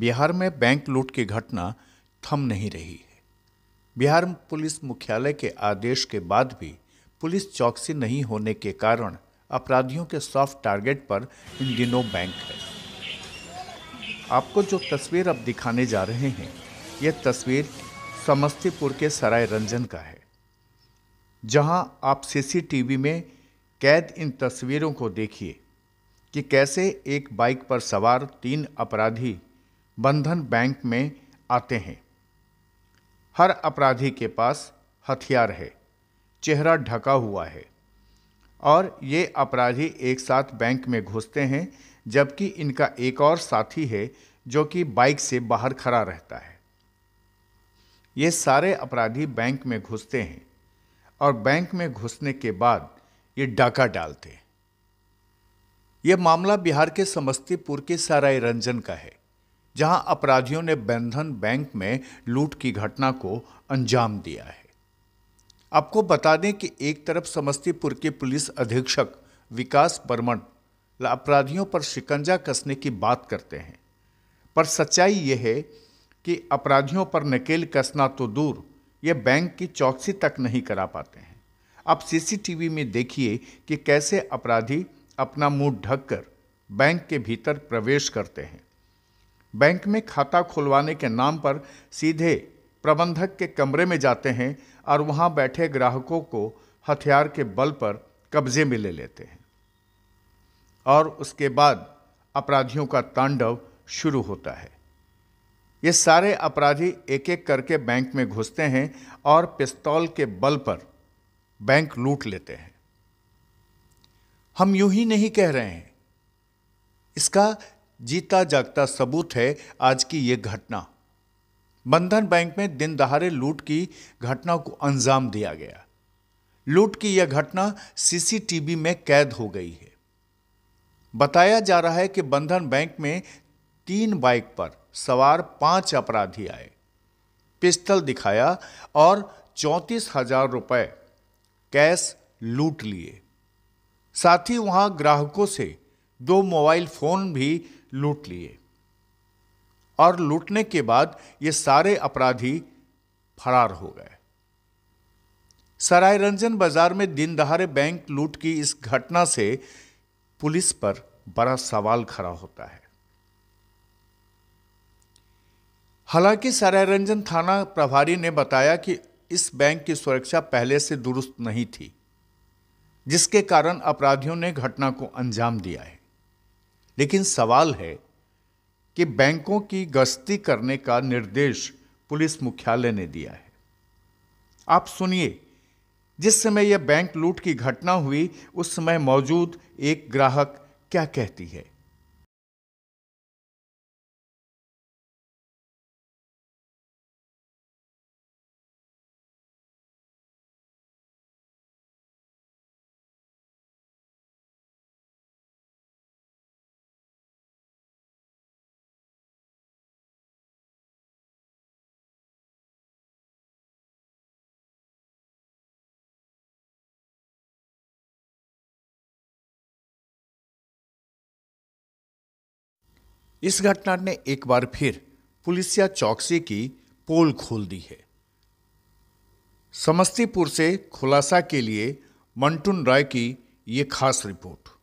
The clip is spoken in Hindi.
बिहार में बैंक लूट की घटना थम नहीं रही है बिहार पुलिस मुख्यालय के आदेश के बाद भी पुलिस चौकसी नहीं होने के कारण अपराधियों के सॉफ्ट टारगेट पर इन दिनों बैंक है आपको जो तस्वीर अब दिखाने जा रहे हैं यह तस्वीर समस्तीपुर के सराय रंजन का है जहां आप सीसीटीवी में कैद इन तस्वीरों को देखिए कि कैसे एक बाइक पर सवार तीन अपराधी बंधन बैंक में आते हैं हर अपराधी के पास हथियार है चेहरा ढका हुआ है और ये अपराधी एक साथ बैंक में घुसते हैं जबकि इनका एक और साथी है जो कि बाइक से बाहर खड़ा रहता है ये सारे अपराधी बैंक में घुसते हैं और बैंक में घुसने के बाद ये डाका डालते हैं ये मामला बिहार के समस्तीपुर के सराय रंजन का है जहां अपराधियों ने बंधन बैंक में लूट की घटना को अंजाम दिया है आपको बता दें कि एक तरफ समस्तीपुर के पुलिस अधीक्षक विकास बर्मन अपराधियों पर शिकंजा कसने की बात करते हैं पर सच्चाई यह है कि अपराधियों पर नकेल कसना तो दूर ये बैंक की चौकसी तक नहीं करा पाते हैं आप सीसीटीवी में देखिए कि कैसे अपराधी अपना मुंह ढककर बैंक के भीतर प्रवेश करते हैं बैंक में खाता खुलवाने के नाम पर सीधे प्रबंधक के कमरे में जाते हैं और वहां बैठे ग्राहकों को हथियार के बल पर कब्जे में ले लेते हैं और उसके बाद अपराधियों का तांडव शुरू होता है ये सारे अपराधी एक एक करके बैंक में घुसते हैं और पिस्तौल के बल पर बैंक लूट लेते हैं हम यूं ही नहीं कह रहे हैं इसका जीता जागता सबूत है आज की ये घटना बंधन बैंक में दिन दहाड़े लूट की घटना को अंजाम दिया गया लूट की यह घटना सीसीटीवी में कैद हो गई है बताया जा रहा है कि बंधन बैंक में तीन बाइक पर सवार पांच अपराधी आए पिस्तल दिखाया और चौंतीस हजार रुपये कैश लूट लिए साथ ही वहां ग्राहकों से दो मोबाइल फोन भी लूट लिए और लूटने के बाद ये सारे अपराधी फरार हो गए सराय रंजन बाजार में दिन दहाड़े बैंक लूट की इस घटना से पुलिस पर बड़ा सवाल खड़ा होता है हालांकि सरायरंजन थाना प्रभारी ने बताया कि इस बैंक की सुरक्षा पहले से दुरुस्त नहीं थी जिसके कारण अपराधियों ने घटना को अंजाम दिया है लेकिन सवाल है कि बैंकों की गश्ती करने का निर्देश पुलिस मुख्यालय ने दिया है आप सुनिए जिस समय यह बैंक लूट की घटना हुई उस समय मौजूद एक ग्राहक क्या कहती है इस घटना ने एक बार फिर पुलिसिया चौकसी की पोल खोल दी है समस्तीपुर से खुलासा के लिए मंटुन राय की ये खास रिपोर्ट